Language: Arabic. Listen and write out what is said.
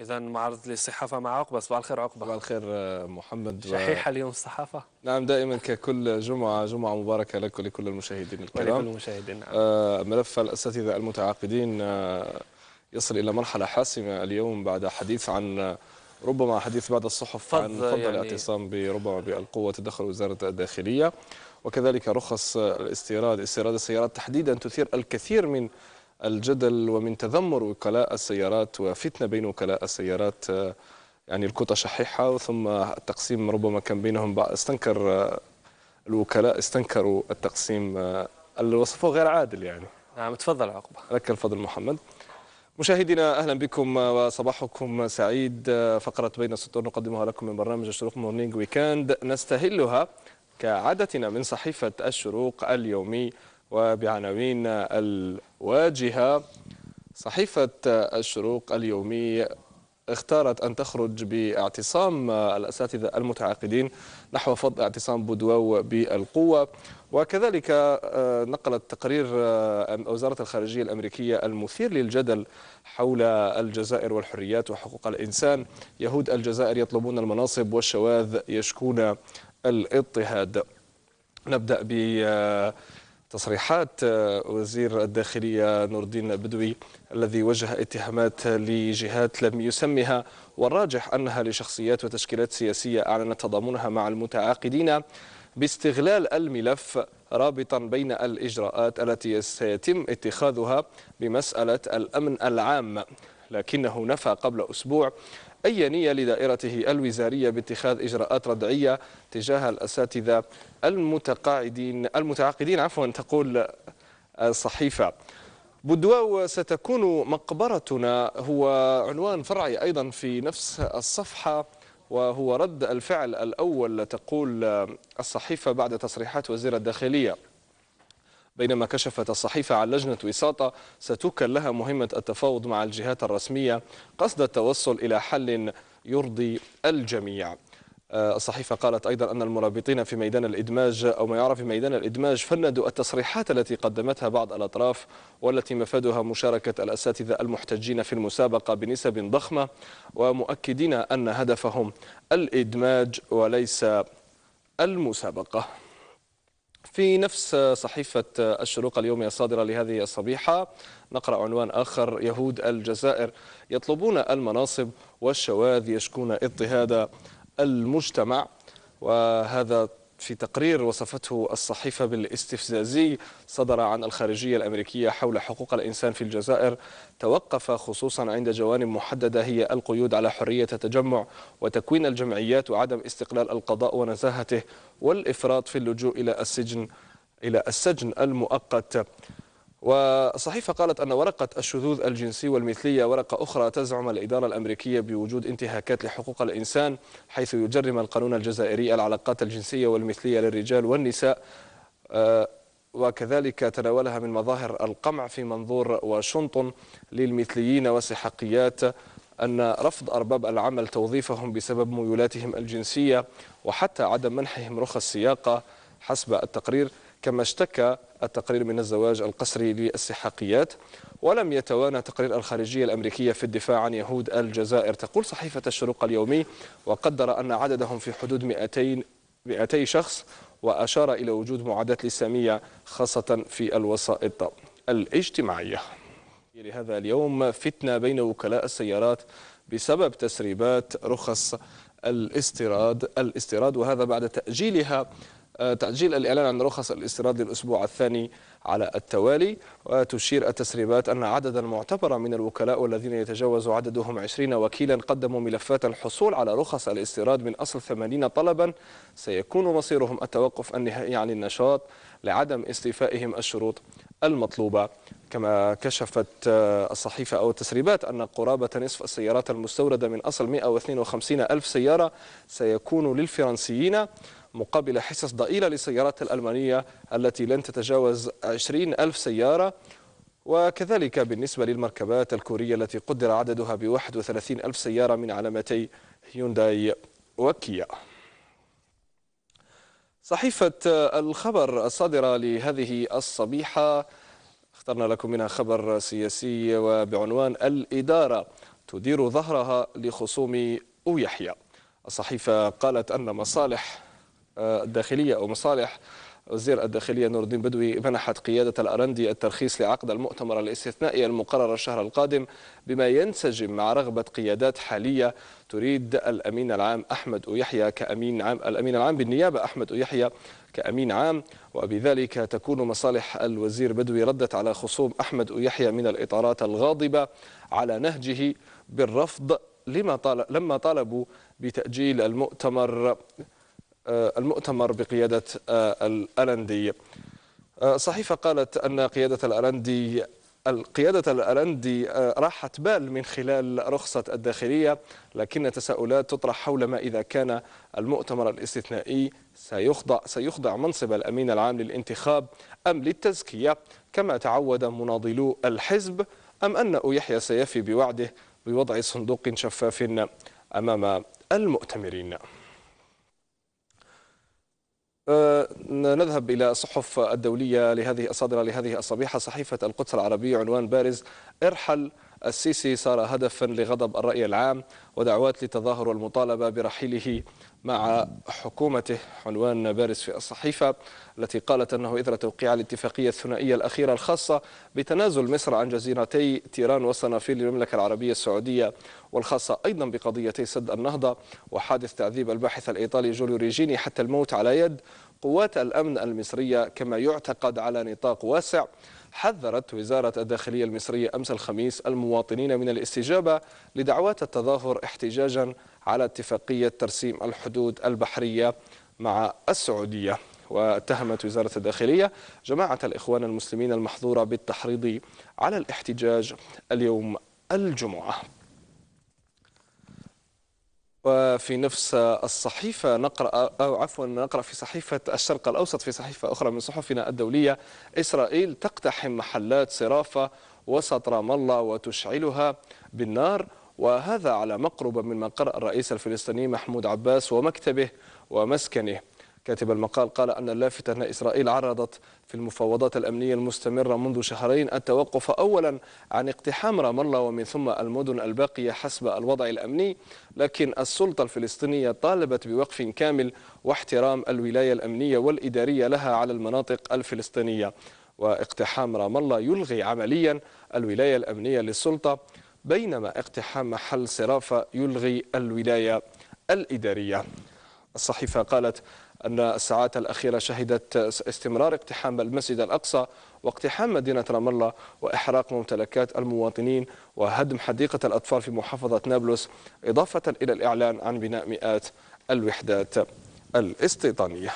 اذا معرض للصحافه مع عقبه صباح الخير عقبه صباح الخير آه، محمد شحيحه اليوم الصحافه نعم دائما ككل جمعه جمعه مباركه لك ولكل المشاهدين الكرام ولكل المشاهدين نعم. آه ملف الاساتذه المتعاقدين آه يصل الى مرحله حاسمه اليوم بعد حديث عن آه، ربما حديث بعض الصحف عن فض يعني الاعتصام ربما بالقوه تدخل وزاره الداخليه وكذلك رخص الاستيراد استيراد السيارات تحديدا تثير الكثير من الجدل ومن تذمر وكلاء السيارات وفتنة بين وكلاء السيارات آه، يعني الكوتا شحيحة ثم التقسيم ربما كان بينهم استنكر آه، الوكلاء استنكروا التقسيم آه، اللي وصفه غير عادل يعني نعم تفضل عقبة لك الفضل محمد مشاهدينا اهلا بكم وصباحكم سعيد فقره بين السطور نقدمها لكم من برنامج الشروق مورنينج ويكاند نستهلها كعادتنا من صحيفه الشروق اليومي وبعناوين الواجهة صحيفة الشروق اليومي اختارت أن تخرج باعتصام الأساتذة المتعاقدين نحو فض اعتصام بودواو بالقوة وكذلك آه، نقلت تقرير آه، وزارة الخارجية الأمريكية المثير للجدل حول الجزائر والحريات وحقوق الإنسان يهود الجزائر يطلبون المناصب والشواذ يشكون الاضطهاد نبدأ ب آه، تصريحات آه، وزير الداخلية نور الدين بدوي الذي وجه اتهامات لجهات لم يسمها والراجح أنها لشخصيات وتشكيلات سياسية أعلنت تضامنها مع المتعاقدين باستغلال الملف رابطا بين الإجراءات التي سيتم اتخاذها بمسألة الأمن العام لكنه نفى قبل أسبوع أي نية لدائرته الوزارية باتخاذ إجراءات ردعية تجاه الأساتذة المتقاعدين المتعاقدين عفوا تقول الصحيفة بودواو ستكون مقبرتنا هو عنوان فرعي أيضا في نفس الصفحة وهو رد الفعل الأول تقول الصحيفة بعد تصريحات وزير الداخلية بينما كشفت الصحيفة عن لجنة وساطة ستوكل لها مهمة التفاوض مع الجهات الرسمية قصد التوصل إلى حل يرضي الجميع آه، الصحيفة قالت أيضا أن المرابطين في ميدان الإدماج أو ما يعرف ميدان الإدماج فندوا التصريحات التي قدمتها بعض الأطراف والتي مفادها مشاركة الأساتذة المحتجين في المسابقة بنسب ضخمة ومؤكدين أن هدفهم الإدماج وليس المسابقة في نفس صحيفة الشروق اليومية الصادرة لهذه الصبيحة نقرأ عنوان آخر يهود الجزائر يطلبون المناصب والشواذ يشكون اضطهاد المجتمع وهذا في تقرير وصفته الصحيفة بالاستفزازي صدر عن الخارجية الأمريكية حول حقوق الإنسان في الجزائر توقف خصوصا عند جوانب محددة هي القيود على حرية التجمع وتكوين الجمعيات وعدم استقلال القضاء ونزاهته والإفراط في اللجوء إلى السجن إلى السجن المؤقت والصحيفة قالت أن ورقة الشذوذ الجنسي والمثلية ورقة أخرى تزعم الإدارة الأمريكية بوجود انتهاكات لحقوق الإنسان حيث يجرم القانون الجزائري العلاقات الجنسية والمثلية للرجال والنساء آه، وكذلك تناولها من مظاهر القمع في منظور واشنطن للمثليين وسحقيات أن رفض أرباب العمل توظيفهم بسبب ميولاتهم الجنسية وحتى عدم منحهم رخص السياقة حسب التقرير كما اشتكى التقرير من الزواج القسري للسحاقيات ولم يتوانى تقرير الخارجية الأمريكية في الدفاع عن يهود الجزائر تقول صحيفة الشروق اليومي وقدر أن عددهم في حدود 200 200 شخص وأشار إلى وجود معاداة لسامية خاصة في الوسائط الاجتماعية لهذا اليوم فتنة بين وكلاء السيارات بسبب تسريبات رخص الاستيراد الاستيراد وهذا بعد تأجيلها آه، تأجيل الإعلان عن رخص الاستيراد للأسبوع الثاني على التوالي وتشير التسريبات أن عددا معتبرا من الوكلاء والذين يتجاوز عددهم 20 وكيلا قدموا ملفات الحصول على رخص الاستيراد من أصل 80 طلبا سيكون مصيرهم التوقف النهائي عن النشاط لعدم استيفائهم الشروط المطلوبة كما كشفت آه، الصحيفة أو التسريبات أن قرابة نصف السيارات المستوردة من أصل 152 ألف سيارة سيكون للفرنسيين مقابل حصص ضئيلة للسيارات الألمانية التي لن تتجاوز 20 ألف سيارة وكذلك بالنسبة للمركبات الكورية التي قدر عددها ب 31 ألف سيارة من علامتي هيونداي وكيا صحيفة الخبر الصادرة لهذه الصبيحة اخترنا لكم منها خبر سياسي وبعنوان الإدارة تدير ظهرها لخصوم أو يحيى الصحيفة قالت أن مصالح الداخلية أو مصالح وزير الداخلية نور الدين بدوي منحت قيادة الأرندي الترخيص لعقد المؤتمر الاستثنائي المقرر الشهر القادم بما ينسجم مع رغبة قيادات حالية تريد الأمين العام أحمد يحيى كأمين عام الأمين العام بالنيابة أحمد يحيى كأمين عام وبذلك تكون مصالح الوزير بدوي ردت على خصوم أحمد يحيى من الإطارات الغاضبة على نهجه بالرفض لما طال لما طالبوا بتأجيل المؤتمر آه، المؤتمر بقيادة آه، الألندي آه، صحيفة قالت أن قيادة الألندي قيادة الألندي راحت بال من خلال رخصة الداخلية لكن تساؤلات تطرح حول ما إذا كان المؤتمر الاستثنائي سيخضع, سيخضع منصب الأمين العام للانتخاب أم للتزكية كما تعود مناضلو الحزب أم أن يحيى سيفي بوعده بوضع صندوق شفاف أمام المؤتمرين أه، نذهب إلى الصحف الدولية لهذه الصادرة لهذه الصبيحة صحيفة القدس العربية عنوان بارز ارحل السيسي صار هدفا لغضب الرأي العام ودعوات للتظاهر والمطالبة برحيله مع حكومته عنوان بارز في الصحيفة التي قالت أنه إثر توقيع الاتفاقية الثنائية الأخيرة الخاصة بتنازل مصر عن جزيرتي تيران وصنافير للمملكة العربية السعودية والخاصة أيضا بقضيتي سد النهضة وحادث تعذيب الباحث الإيطالي جوليو ريجيني حتى الموت على يد قوات الأمن المصرية كما يعتقد على نطاق واسع حذرت وزارة الداخلية المصرية أمس الخميس المواطنين من الاستجابة لدعوات التظاهر احتجاجا على اتفاقية ترسيم الحدود البحرية مع السعودية واتهمت وزارة الداخلية جماعة الإخوان المسلمين المحظورة بالتحريض على الاحتجاج اليوم الجمعة وفي نفس الصحيفة نقرأ أو عفوا نقرأ في صحيفة الشرق الأوسط في صحيفة أخرى من صحفنا الدولية إسرائيل تقتحم محلات صرافة وسط رام الله وتشعلها بالنار وهذا على مقرب من مقر الرئيس الفلسطيني محمود عباس ومكتبه ومسكنه كاتب المقال قال أن اللافتة أن إسرائيل عرضت في المفاوضات الأمنية المستمرة منذ شهرين التوقف أولا عن اقتحام رام الله ومن ثم المدن الباقية حسب الوضع الأمني لكن السلطة الفلسطينية طالبت بوقف كامل واحترام الولاية الأمنية والإدارية لها على المناطق الفلسطينية واقتحام رام الله يلغي عمليا الولاية الأمنية للسلطة بينما اقتحام محل صرافة يلغي الولاية الإدارية الصحيفة قالت أن الساعات الأخيرة شهدت استمرار اقتحام المسجد الأقصى واقتحام مدينة رام الله وإحراق ممتلكات المواطنين وهدم حديقة الأطفال في محافظة نابلس إضافة إلى الإعلان عن بناء مئات الوحدات الاستيطانية